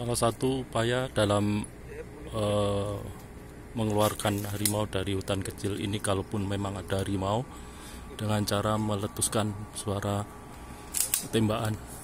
salah satu upaya dalam uh, mengeluarkan harimau dari hutan kecil ini kalaupun memang ada harimau dengan cara meletuskan suara tembakan